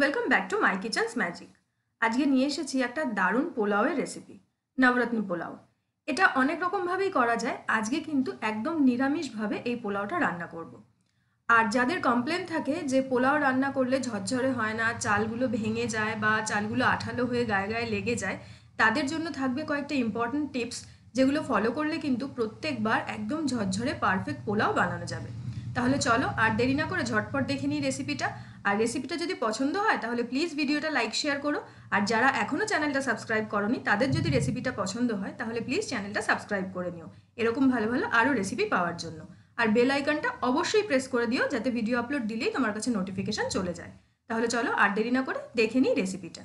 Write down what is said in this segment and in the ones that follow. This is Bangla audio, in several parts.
Welcome back to my kitchens magic আজকে নিয়ে এসেছি একটা দারুণ পোলাওয়ের রেসিপি নবরত্ন পোলাও এটা অনেক রকমভাবেই করা যায় আজকে কিন্তু একদম নিরামিষভাবে এই পোলাওটা রান্না করব। আর যাদের কমপ্লেন থাকে যে পোলাও রান্না করলে ঝরঝরে হয় না চালগুলো ভেঙে যায় বা চালগুলো আঠালো হয়ে গায়ে গায়ে লেগে যায় তাদের জন্য থাকবে কয়েকটা ইম্পর্ট্যান্ট টিপস যেগুলো ফলো করলে কিন্তু প্রত্যেকবার একদম ঝরঝরে পারফেক্ট পোলাও বানানো যাবে তাহলে চলো আর দেরি না করে ঝটপট দেখে নিই রেসিপিটা আর রেসিপিটা যদি পছন্দ হয় তাহলে প্লিজ ভিডিওটা লাইক শেয়ার করো আর যারা এখনও চ্যানেলটা সাবস্ক্রাইব করনি তাদের যদি রেসিপিটা পছন্দ হয় তাহলে প্লিজ চ্যানেলটা সাবস্ক্রাইব করে নিও এরকম ভালো ভালো আরও রেসিপি পাওয়ার জন্য আর বেল আইকনটা অবশ্যই প্রেস করে দিও যাতে ভিডিও আপলোড দিলেই তোমার কাছে নোটিফিকেশান চলে যায় তাহলে চলো আর দেরি না করে দেখে নিই রেসিপিটা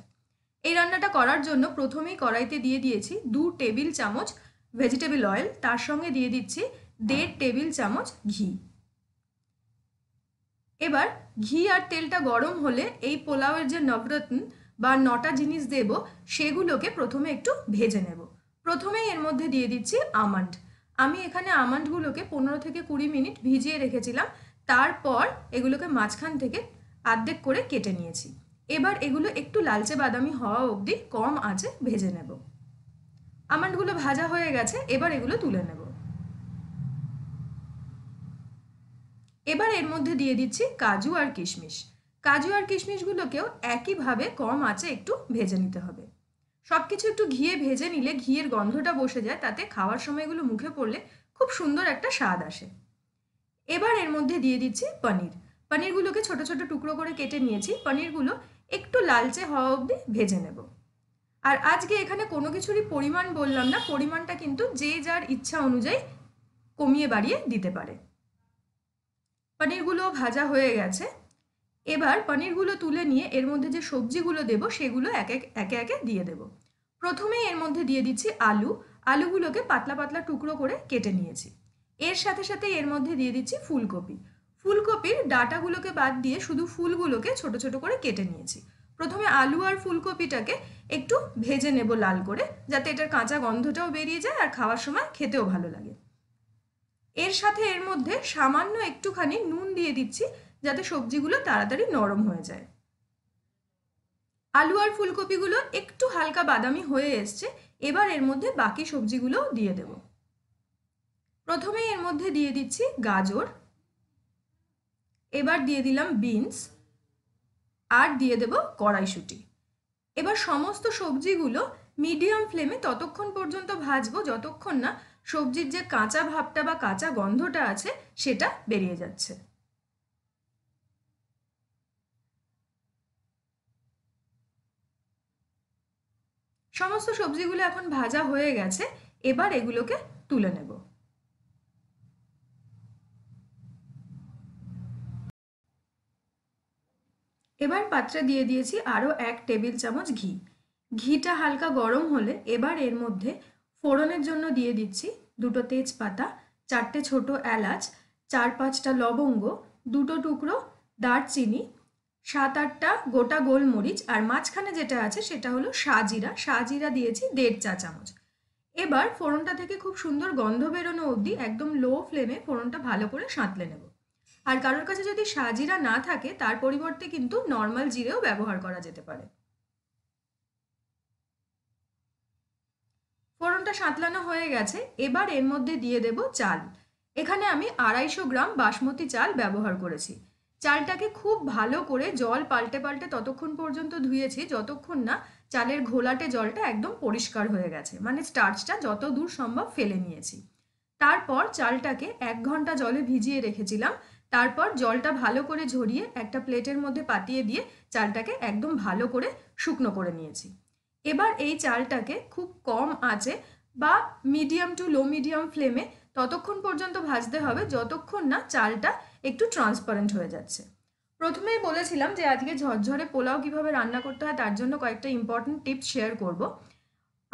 এই রান্নাটা করার জন্য প্রথমেই কড়াইতে দিয়ে দিয়েছি দু টেবিল চামচ ভেজিটেবল অয়েল তার সঙ্গে দিয়ে দিচ্ছি দেড় টেবিল চামচ ঘি এবার ঘি আর তেলটা গরম হলে এই পোলাওয়ের যে নবরত্ন বা নটা জিনিস দেব সেগুলোকে প্রথমে একটু ভেজে নেব প্রথমেই এর মধ্যে দিয়ে দিচ্ছি আমন্ড আমি এখানে আমন্ডগুলোকে পনেরো থেকে কুড়ি মিনিট ভিজিয়ে রেখেছিলাম তারপর এগুলোকে মাঝখান থেকে আর্ধেক করে কেটে নিয়েছি এবার এগুলো একটু লালচে বাদামি হওয়া অবধি কম আঁচে ভেজে নেব আমন্ডগুলো ভাজা হয়ে গেছে এবার এগুলো তুলে নেব এবার এর মধ্যে দিয়ে দিচ্ছি কাজু আর কিশমিশ কাজু আর কিশমিশগুলোকেও একইভাবে কম আঁচে একটু ভেজে নিতে হবে সব কিছু একটু ঘিয়ে ভেজে নিলে ঘিয়ের গন্ধটা বসে যায় তাতে খাওয়ার সময়গুলো মুখে পড়লে খুব সুন্দর একটা স্বাদ আসে এবার এর মধ্যে দিয়ে দিচ্ছি পনির পনিরগুলোকে ছোট ছোট টুকরো করে কেটে নিয়েছি পনিরগুলো একটু লালচে হওয়া অবধি ভেজে নেব আর আজকে এখানে কোনো কিছুরই পরিমাণ বললাম না পরিমাণটা কিন্তু যে যার ইচ্ছা অনুযায়ী কমিয়ে বাড়িয়ে দিতে পারে পনিরগুলো ভাজা হয়ে গেছে এবার পনিরগুলো তুলে নিয়ে এর মধ্যে যে সবজিগুলো দেব সেগুলো এক এক একে একে দিয়ে দেব প্রথমে এর মধ্যে দিয়ে দিচ্ছি আলু আলুগুলোকে পাতলা পাতলা টুকরো করে কেটে নিয়েছি এর সাথে সাথে এর মধ্যে দিয়ে দিচ্ছি ফুলকপি ফুলকপির ডাটাগুলোকে বাদ দিয়ে শুধু ফুলগুলোকে ছোট ছোট করে কেটে নিয়েছি প্রথমে আলু আর ফুলকপিটাকে একটু ভেজে নেব লাল করে যাতে এটার কাঁচা গন্ধটাও বেরিয়ে যায় আর খাওয়ার সময় খেতেও ভালো লাগে এর সাথে এর মধ্যে সামান্য একটুখানি নুন দিয়ে দিচ্ছি যাতে সবজিগুলো তাড়াতাড়ি নরম হয়ে যায় আলু আর ফুলকপিগুলো একটু হালকা বাদামি হয়ে এসছে এবার এর মধ্যে বাকি সবজিগুলো দিয়ে দেব প্রথমে এর মধ্যে দিয়ে দিচ্ছি গাজর এবার দিয়ে দিলাম বিনস আর দিয়ে দেব কড়াইশুটি এবার সমস্ত সবজিগুলো মিডিয়াম ফ্লেমে ততক্ষণ পর্যন্ত ভাজবো যতক্ষণ না সবজির যে কাঁচা ভাবটা বা কাঁচা গন্ধটা আছে সেটা বেরিয়ে যাচ্ছে সমস্ত সবজিগুলো এখন ভাজা হয়ে গেছে এবার এগুলোকে তুলে নেব এবার পাত্রে দিয়ে দিয়েছি আরও এক টেবিল চামচ ঘি ঘিটা হালকা গরম হলে এবার এর মধ্যে ফোড়নের জন্য দিয়ে দিচ্ছি দুটো তেজপাতা চারটে ছোট এলাচ চার পাঁচটা লবঙ্গ দুটো টুকরো দারচিনি সাত আটটা গোটা গোলমরিচ আর মাঝখানে যেটা আছে সেটা হলো সাজিরা সাজিরা দিয়েছি দেড় চা চামচ এবার ফোড়নটা থেকে খুব সুন্দর গন্ধ বেরোনো অবধি একদম লো ফ্লেমে ফোড়নটা ভালো করে সাঁতলে নেব আর কারোর কাছে যদি সাজিরা না থাকে তার পরিবর্তে কিন্তু নর্মাল জিরেও ব্যবহার করা যেতে পারে ফোড়নটা সাঁতলানো হয়ে গেছে এবার এর মধ্যে দিয়ে দেব চাল এখানে আমি আড়াইশো গ্রাম বাসমতি চাল ব্যবহার করেছি চালটাকে খুব ভালো করে জল পাল্টে পাল্টে ততক্ষণ পর্যন্ত ধুয়েছি যতক্ষণ না চালের ঘোলাটে জলটা একদম পরিষ্কার হয়ে গেছে মানে স্টার্চটা যত দূর সম্ভব ফেলে নিয়েছি তারপর চালটাকে এক ঘন্টা জলে ভিজিয়ে রেখেছিলাম তারপর জলটা ভালো করে ঝরিয়ে একটা প্লেটের মধ্যে পাতিয়ে দিয়ে চালটাকে একদম ভালো করে শুকনো করে নিয়েছি এবার এই চালটাকে খুব কম আঁচে বা মিডিয়াম টু লো মিডিয়াম ফ্লেমে ততক্ষণ পর্যন্ত ভাজতে হবে যতক্ষণ না চালটা একটু ট্রান্সপারেন্ট হয়ে যাচ্ছে প্রথমেই বলেছিলাম যে আজকে ঝরঝরে পোলাও কিভাবে রান্না করতে হয় তার জন্য কয়েকটা ইম্পর্টেন্ট টিপস শেয়ার করব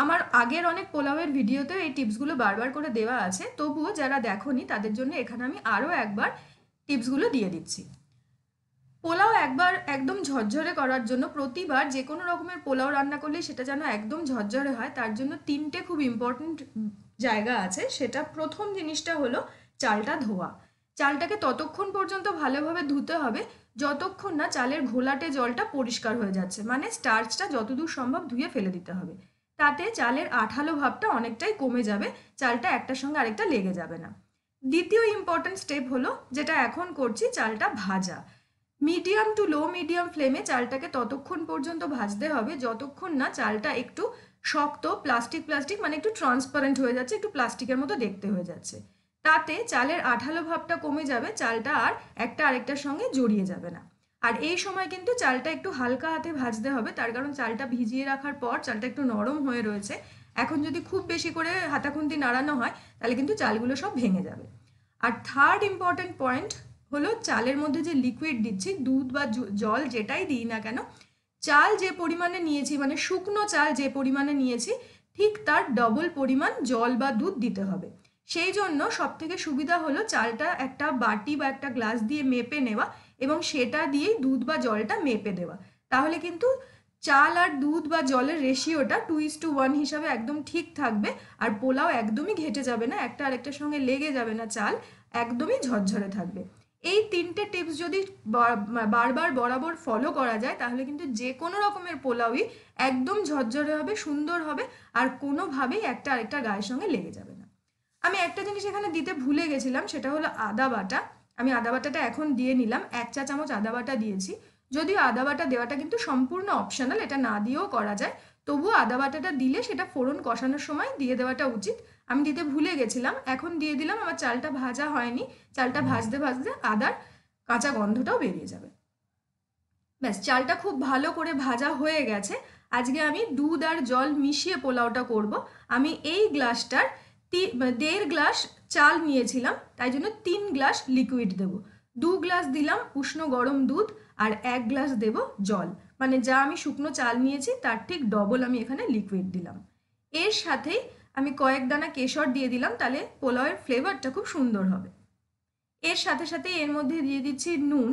আমার আগের অনেক পোলাওয়ের ভিডিওতে এই টিপসগুলো বারবার করে দেওয়া আছে তবুও যারা দেখনি তাদের জন্য এখানে আমি আরও একবার টিপসগুলো দিয়ে দিচ্ছি পোলাও একবার একদম ঝরঝরে করার জন্য প্রতিবার যে কোনো রকমের পোলাও রান্না করলে সেটা যেন একদম ঝরঝরে হয় তার জন্য তিনটে খুব ইম্পর্ট্যান্ট জায়গা আছে সেটা প্রথম জিনিসটা হলো চালটা ধোয়া চালটাকে ততক্ষণ পর্যন্ত ভালোভাবে ধুতে হবে যতক্ষণ না চালের ঘোলাটে জলটা পরিষ্কার হয়ে যাচ্ছে মানে স্টার্চটা যতদূর সম্ভব ধুয়ে ফেলে দিতে হবে তাতে চালের আঠালো ভাবটা অনেকটাই কমে যাবে চালটা একটার সঙ্গে আরেকটা লেগে যাবে না দ্বিতীয় ইম্পর্ট্যান্ট স্টেপ হলো যেটা এখন করছি চালটা ভাজা মিডিয়াম টু লো মিডিয়াম ফ্লেমে চালটাকে ততক্ষণ পর্যন্ত ভাজতে হবে যতক্ষণ না চালটা একটু শক্ত প্লাস্টিক প্লাস্টিক মানে একটু ট্রান্সপারেন্ট হয়ে যাচ্ছে একটু প্লাস্টিকের মতো দেখতে হয়ে যাচ্ছে তাতে চালের আঠালো ভাবটা কমে যাবে চালটা আর একটা আরেকটার সঙ্গে জড়িয়ে যাবে না আর এই সময় কিন্তু চালটা একটু হালকা হাতে ভাজতে হবে তার কারণ চালটা ভিজিয়ে রাখার পর চালটা একটু নরম হয়ে রয়েছে এখন যদি খুব বেশি করে হাতাখুন্তি নাড়ানো হয় তাহলে কিন্তু চালগুলো সব ভেঙে যাবে আর থার্ড ইম্পর্ট্যান্ট পয়েন্ট হলো চালের মধ্যে যে লিকুইড দিচ্ছি দুধ বা জল যেটাই দিই না কেন চাল যে পরিমাণে নিয়েছি মানে শুকনো চাল যে পরিমাণে নিয়েছি ঠিক তার ডবল পরিমাণ জল বা দুধ দিতে হবে সেই জন্য সব থেকে সুবিধা হলো চালটা একটা বাটি বা একটা গ্লাস দিয়ে মেপে নেওয়া এবং সেটা দিয়েই দুধ বা জলটা মেপে দেওয়া তাহলে কিন্তু চাল আর দুধ বা জলের রেশিওটা টু ইস টু ওয়ান হিসাবে একদম ঠিক থাকবে আর পোলাও একদমই ঘেটে যাবে না একটা আরেকটার সঙ্গে লেগে যাবে না চাল একদমই ঝরঝরে থাকবে এই তিনটে টিপস যদি বারবার বরাবর ফলো করা যায় তাহলে কিন্তু যে কোনো রকমের পোলাওই একদম ঝরঝরে হবে সুন্দর হবে আর কোনোভাবেই একটা আরেকটা গায়ের সঙ্গে লেগে যাবে না আমি একটা জিনিস এখানে দিতে ভুলে গেছিলাম সেটা হলো আদা বাটা আমি আদা বাটাটা এখন দিয়ে নিলাম এক চা চামচ আদা বাটা দিয়েছি যদিও আদা বাটা দেওয়াটা কিন্তু সম্পূর্ণ অপশনাল এটা না দিয়েও করা যায় তবুও আদা বাটাটা দিলে সেটা ফোড়ন কষানোর সময় দিয়ে দেওয়াটা উচিত আমি দিতে ভুলে গেছিলাম এখন দিয়ে দিলাম আমার চালটা ভাজা হয়নি চালটা ভাজতে ভাজতে আদার কাঁচা গন্ধটাও বেরিয়ে যাবে ব্যাস চালটা খুব ভালো করে ভাজা হয়ে গেছে আজকে আমি দুধ আর জল মিশিয়ে পোলাওটা করব আমি এই গ্লাসটার দেড় গ্লাস চাল নিয়েছিলাম তাই জন্য তিন গ্লাস লিকুইড দেব দু গ্লাস দিলাম উষ্ণ গরম দুধ আর এক গ্লাস দেব জল মানে যা আমি শুকনো চাল নিয়েছি তার ঠিক ডবল আমি এখানে লিকুইড দিলাম এর সাথেই আমি কয়েক দানা কেশর দিয়ে দিলাম তাহলে পোলাওয়ের ফ্লেভারটা খুব সুন্দর হবে এর সাথে সাথে এর মধ্যে দিয়ে দিচ্ছি নুন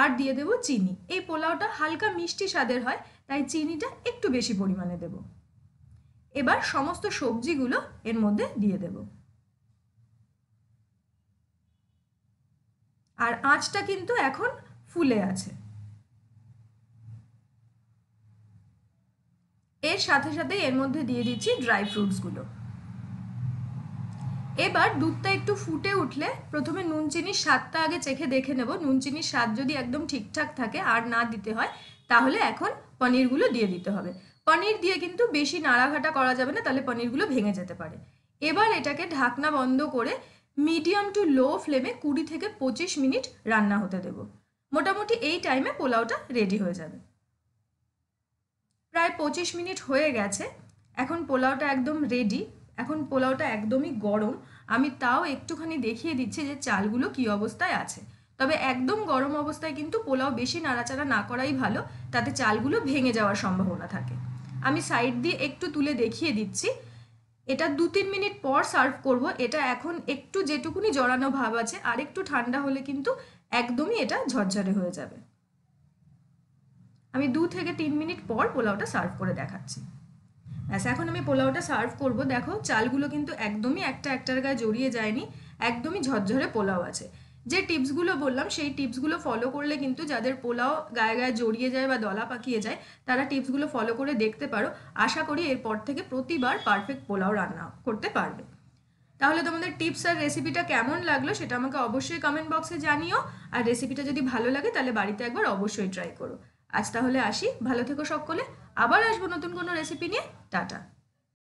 আর দিয়ে দেবো চিনি এই পোলাওটা হালকা মিষ্টি স্বাদের হয় তাই চিনিটা একটু বেশি পরিমাণে দেব এবার সমস্ত সবজিগুলো এর মধ্যে দিয়ে দেব আর আঁচটা কিন্তু এখন ফুলে আছে এর সাথে সাথে এর মধ্যে দিয়ে দিচ্ছি ড্রাই ফ্রুটসগুলো এবার দুধটা একটু ফুটে উঠলে প্রথমে নুন চিনির স্বাদটা আগে চেখে দেখে নেব নুন চিনির স্বাদ যদি একদম ঠিকঠাক থাকে আর না দিতে হয় তাহলে এখন পনিরগুলো দিয়ে দিতে হবে পনির দিয়ে কিন্তু বেশি নাড়াঘাটা করা যাবে না তাহলে পনিরগুলো ভেঙে যেতে পারে এবার এটাকে ঢাকনা বন্ধ করে মিডিয়াম টু লো ফ্লেমে কুড়ি থেকে পঁচিশ মিনিট রান্না হতে দেব মোটামুটি এই টাইমে পোলাওটা রেডি হয়ে যাবে প্রায় পঁচিশ মিনিট হয়ে গেছে এখন পোলাওটা একদম রেডি এখন পোলাওটা একদমই গরম আমি তাও একটুখানি দেখিয়ে দিচ্ছি যে চালগুলো কি অবস্থায় আছে তবে একদম গরম অবস্থায় কিন্তু পোলাও বেশি নাড়াচাড়া না করাই ভালো তাতে চালগুলো ভেঙে যাওয়ার সম্ভাবনা থাকে আমি সাইড দিয়ে একটু তুলে দেখিয়ে দিচ্ছি এটা দু তিন মিনিট পর সার্ভ করব এটা এখন একটু যেটুকুনি জড়ানো ভাব আছে আর একটু ঠান্ডা হলে কিন্তু একদমই এটা ঝরঝরে হয়ে যাবে আমি দু থেকে তিন মিনিট পর পোলাওটা সার্ভ করে দেখাচ্ছি ব্যাস এখন আমি পোলাওটা সার্ভ করব দেখো চালগুলো কিন্তু একদমই একটা একটার গায়ে জড়িয়ে যায়নি একদমই ঝরঝরে পোলাও আছে যে টিপসগুলো বললাম সেই টিপসগুলো ফলো করলে কিন্তু যাদের পোলাও গায়ে গায়ে জড়িয়ে যায় বা দলা পাকিয়ে যায় তারা টিপসগুলো ফলো করে দেখতে পারো আশা করি এরপর থেকে প্রতিবার পারফেক্ট পোলাও রান্না করতে পারবে তাহলে তোমাদের টিপস আর রেসিপিটা কেমন লাগলো সেটা আমাকে অবশ্যই কমেন্ট বক্সে জানিও আর রেসিপিটা যদি ভালো লাগে তাহলে বাড়িতে একবার অবশ্যই ট্রাই করো আজ তাহলে আসি ভালো থেকো সকলে আবার আসবো নতুন কোনো রেসিপি নিয়ে টাটা